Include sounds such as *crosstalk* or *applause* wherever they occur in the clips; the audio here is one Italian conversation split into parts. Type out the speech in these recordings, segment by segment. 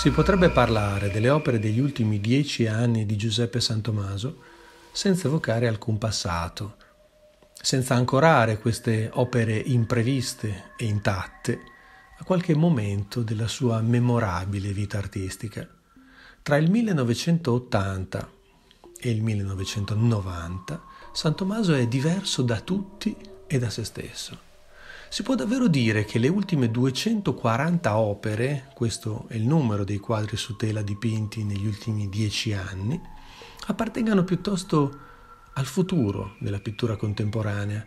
Si potrebbe parlare delle opere degli ultimi dieci anni di Giuseppe Santomaso senza evocare alcun passato, senza ancorare queste opere impreviste e intatte a qualche momento della sua memorabile vita artistica. Tra il 1980 e il 1990 Santomaso è diverso da tutti e da se stesso. Si può davvero dire che le ultime 240 opere, questo è il numero dei quadri su tela dipinti negli ultimi dieci anni, appartengano piuttosto al futuro della pittura contemporanea,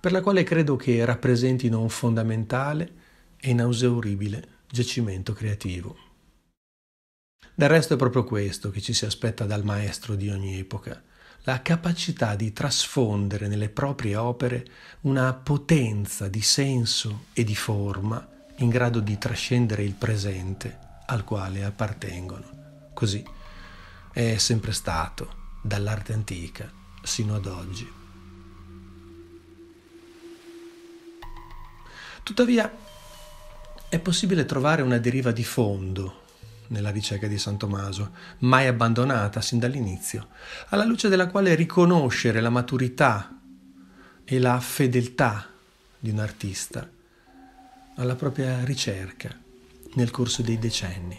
per la quale credo che rappresentino un fondamentale e inausauribile giacimento creativo. Del resto è proprio questo che ci si aspetta dal maestro di ogni epoca la capacità di trasfondere nelle proprie opere una potenza di senso e di forma in grado di trascendere il presente al quale appartengono. Così è sempre stato dall'arte antica sino ad oggi. Tuttavia è possibile trovare una deriva di fondo nella ricerca di San Tommaso, mai abbandonata sin dall'inizio, alla luce della quale riconoscere la maturità e la fedeltà di un artista alla propria ricerca nel corso dei decenni.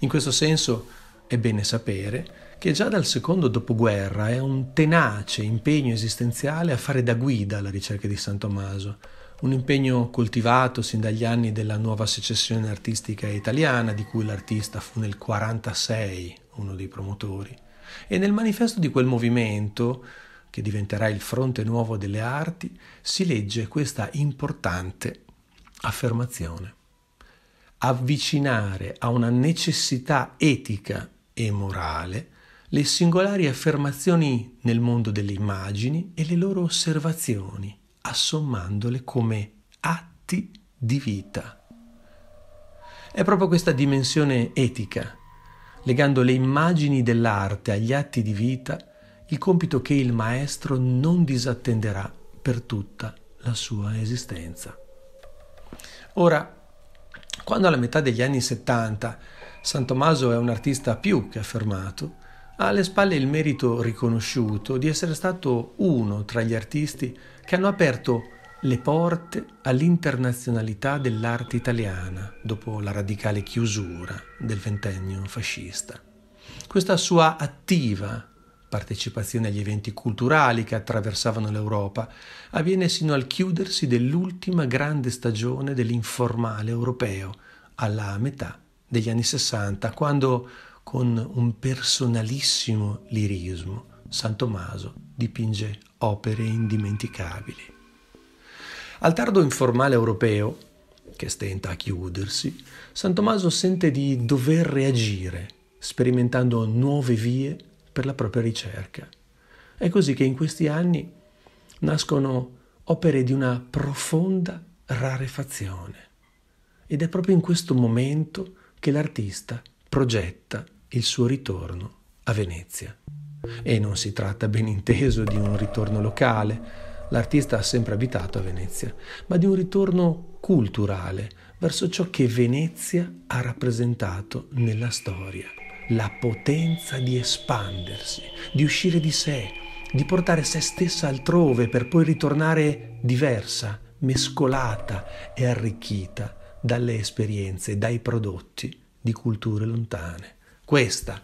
In questo senso è bene sapere che già dal secondo dopoguerra è un tenace impegno esistenziale a fare da guida alla ricerca di San Tommaso, un impegno coltivato sin dagli anni della nuova secessione artistica italiana, di cui l'artista fu nel 1946 uno dei promotori. E nel manifesto di quel movimento, che diventerà il fronte nuovo delle arti, si legge questa importante affermazione. Avvicinare a una necessità etica e morale le singolari affermazioni nel mondo delle immagini e le loro osservazioni assommandole come atti di vita. È proprio questa dimensione etica, legando le immagini dell'arte agli atti di vita, il compito che il maestro non disattenderà per tutta la sua esistenza. Ora, quando alla metà degli anni 70 San Tommaso è un artista più che affermato, ha alle spalle il merito riconosciuto di essere stato uno tra gli artisti che hanno aperto le porte all'internazionalità dell'arte italiana dopo la radicale chiusura del ventennio fascista. Questa sua attiva partecipazione agli eventi culturali che attraversavano l'Europa avviene sino al chiudersi dell'ultima grande stagione dell'informale europeo, alla metà degli anni Sessanta, quando con un personalissimo lirismo, San Tommaso dipinge opere indimenticabili. Al tardo informale europeo, che stenta a chiudersi, San Tommaso sente di dover reagire, sperimentando nuove vie per la propria ricerca. È così che in questi anni nascono opere di una profonda rarefazione. Ed è proprio in questo momento che l'artista progetta il suo ritorno a Venezia. E non si tratta ben inteso di un ritorno locale, l'artista ha sempre abitato a Venezia, ma di un ritorno culturale verso ciò che Venezia ha rappresentato nella storia, la potenza di espandersi, di uscire di sé, di portare se stessa altrove per poi ritornare diversa, mescolata e arricchita dalle esperienze, dai prodotti di culture lontane. Questa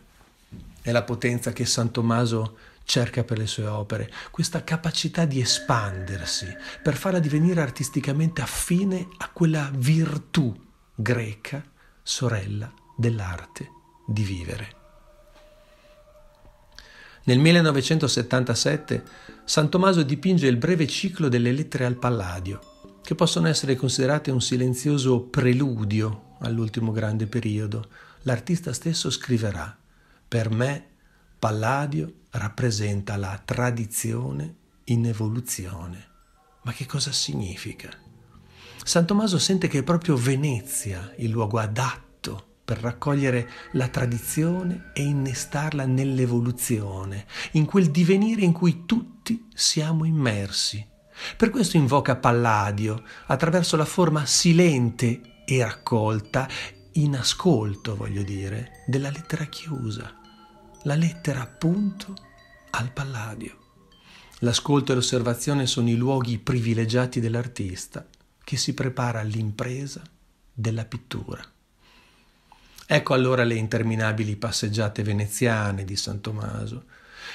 è la potenza che San Tommaso cerca per le sue opere, questa capacità di espandersi per farla divenire artisticamente affine a quella virtù greca, sorella dell'arte di vivere. Nel 1977 San Tommaso dipinge il breve ciclo delle lettere al Palladio, che possono essere considerate un silenzioso preludio all'ultimo grande periodo, l'artista stesso scriverà, per me Palladio rappresenta la tradizione in evoluzione. Ma che cosa significa? San Tommaso sente che è proprio Venezia il luogo adatto per raccogliere la tradizione e innestarla nell'evoluzione, in quel divenire in cui tutti siamo immersi. Per questo invoca Palladio attraverso la forma silente e raccolta in ascolto, voglio dire, della lettera chiusa, la lettera appunto al Palladio. L'ascolto e l'osservazione sono i luoghi privilegiati dell'artista che si prepara all'impresa della pittura. Ecco allora le interminabili passeggiate veneziane di San Tommaso,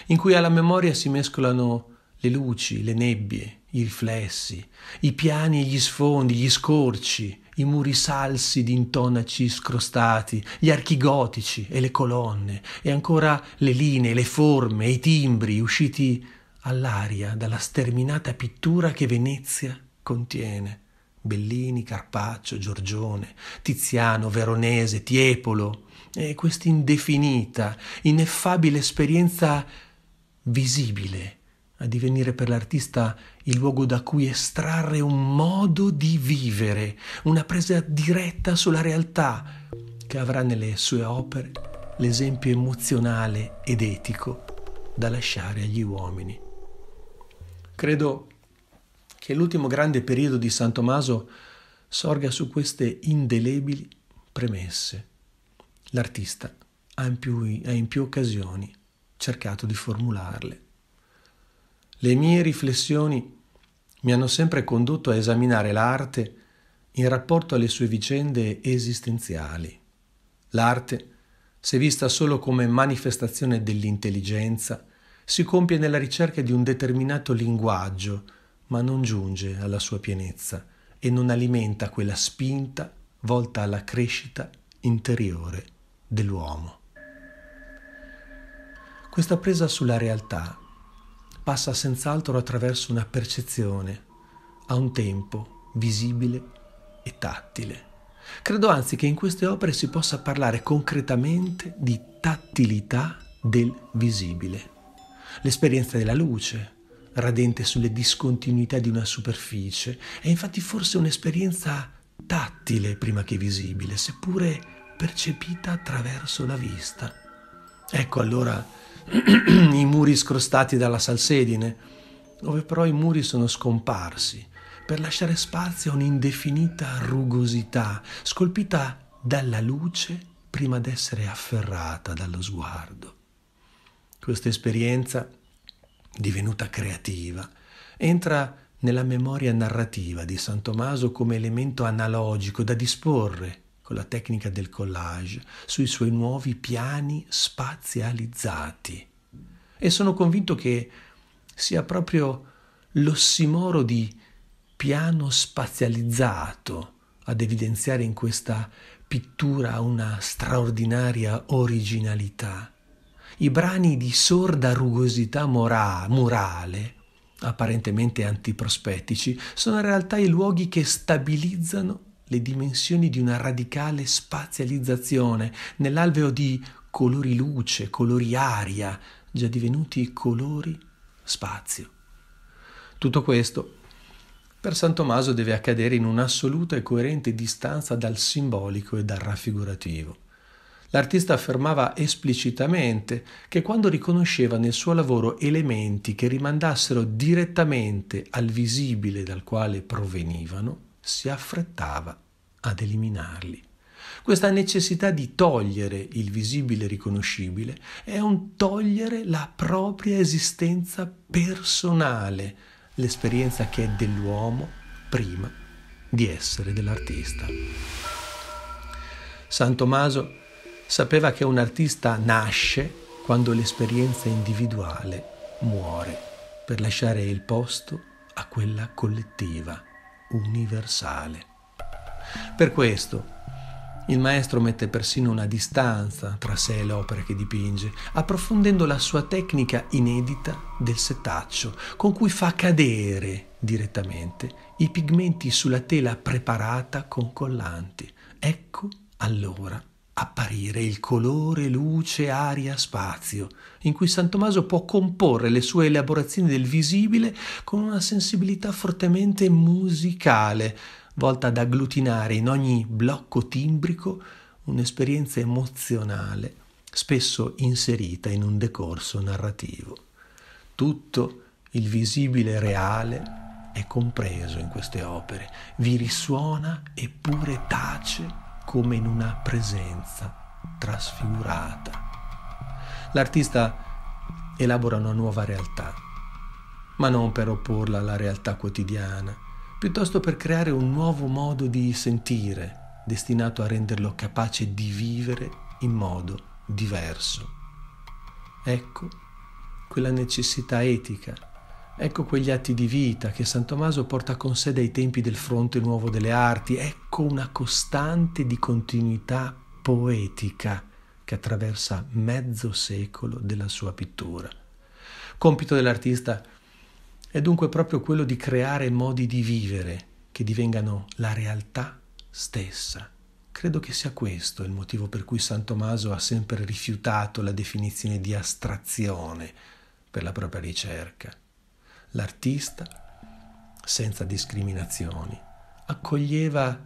in cui alla memoria si mescolano le luci, le nebbie, i riflessi, i piani e gli sfondi, gli scorci, i muri salsi di intonaci scrostati, gli archi gotici e le colonne, e ancora le linee, le forme, i timbri usciti all'aria dalla sterminata pittura che Venezia contiene. Bellini, Carpaccio, Giorgione, Tiziano, Veronese, Tiepolo, e questa indefinita, ineffabile esperienza visibile a divenire per l'artista il luogo da cui estrarre un modo di vivere, una presa diretta sulla realtà che avrà nelle sue opere l'esempio emozionale ed etico da lasciare agli uomini. Credo che l'ultimo grande periodo di San Tommaso sorga su queste indelebili premesse. L'artista ha in più, ha in più occasioni cercato di formularle. Le mie riflessioni mi hanno sempre condotto a esaminare l'arte in rapporto alle sue vicende esistenziali. L'arte, se vista solo come manifestazione dell'intelligenza, si compie nella ricerca di un determinato linguaggio, ma non giunge alla sua pienezza e non alimenta quella spinta volta alla crescita interiore dell'uomo. Questa presa sulla realtà passa senz'altro attraverso una percezione a un tempo visibile e tattile. Credo anzi che in queste opere si possa parlare concretamente di tattilità del visibile. L'esperienza della luce, radente sulle discontinuità di una superficie, è infatti forse un'esperienza tattile prima che visibile, seppure percepita attraverso la vista. Ecco allora *clears throat* i muri scrostati dalla salsedine, dove però i muri sono scomparsi per lasciare spazio a un'indefinita rugosità scolpita dalla luce prima d'essere afferrata dallo sguardo. Questa esperienza, divenuta creativa, entra nella memoria narrativa di San Tommaso come elemento analogico da disporre con la tecnica del collage, sui suoi nuovi piani spazializzati. E sono convinto che sia proprio l'ossimoro di piano spazializzato ad evidenziare in questa pittura una straordinaria originalità. I brani di sorda rugosità mora- morale, apparentemente antiprospettici, sono in realtà i luoghi che stabilizzano le dimensioni di una radicale spazializzazione nell'alveo di colori luce, colori aria, già divenuti colori spazio. Tutto questo per San Tommaso deve accadere in un'assoluta e coerente distanza dal simbolico e dal raffigurativo. L'artista affermava esplicitamente che quando riconosceva nel suo lavoro elementi che rimandassero direttamente al visibile dal quale provenivano, si affrettava ad eliminarli. Questa necessità di togliere il visibile riconoscibile è un togliere la propria esistenza personale, l'esperienza che è dell'uomo prima di essere dell'artista. San Tommaso sapeva che un artista nasce quando l'esperienza individuale muore per lasciare il posto a quella collettiva, universale. Per questo il maestro mette persino una distanza tra sé e l'opera che dipinge, approfondendo la sua tecnica inedita del setaccio, con cui fa cadere direttamente i pigmenti sulla tela preparata con collanti. Ecco allora apparire il colore, luce, aria, spazio, in cui San Tommaso può comporre le sue elaborazioni del visibile con una sensibilità fortemente musicale, volta ad agglutinare in ogni blocco timbrico un'esperienza emozionale, spesso inserita in un decorso narrativo. Tutto il visibile reale è compreso in queste opere, vi risuona eppure tace come in una presenza trasfigurata. L'artista elabora una nuova realtà, ma non per opporla alla realtà quotidiana, piuttosto per creare un nuovo modo di sentire, destinato a renderlo capace di vivere in modo diverso. Ecco quella necessità etica, ecco quegli atti di vita che San Tommaso porta con sé dai tempi del fronte nuovo delle arti, ecco una costante di continuità poetica che attraversa mezzo secolo della sua pittura. Compito dell'artista è è dunque proprio quello di creare modi di vivere che divengano la realtà stessa. Credo che sia questo il motivo per cui San Tommaso ha sempre rifiutato la definizione di astrazione per la propria ricerca. L'artista, senza discriminazioni, accoglieva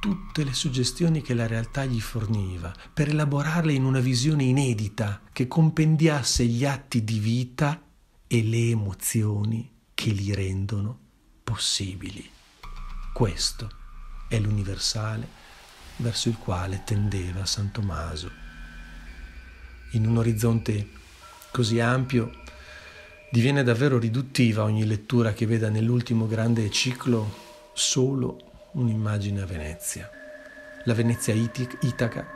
tutte le suggestioni che la realtà gli forniva per elaborarle in una visione inedita che compendiasse gli atti di vita e le emozioni che li rendono possibili. Questo è l'universale verso il quale tendeva San Tommaso. In un orizzonte così ampio diviene davvero riduttiva ogni lettura che veda nell'ultimo grande ciclo solo un'immagine a Venezia. La Venezia Itaca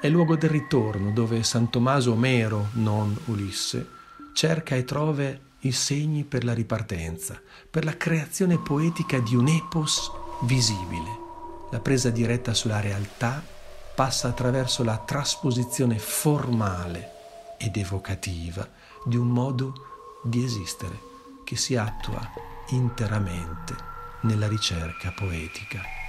è luogo del ritorno dove San Tommaso Omero, non Ulisse, cerca e trova i segni per la ripartenza, per la creazione poetica di un epos visibile. La presa diretta sulla realtà passa attraverso la trasposizione formale ed evocativa di un modo di esistere che si attua interamente nella ricerca poetica.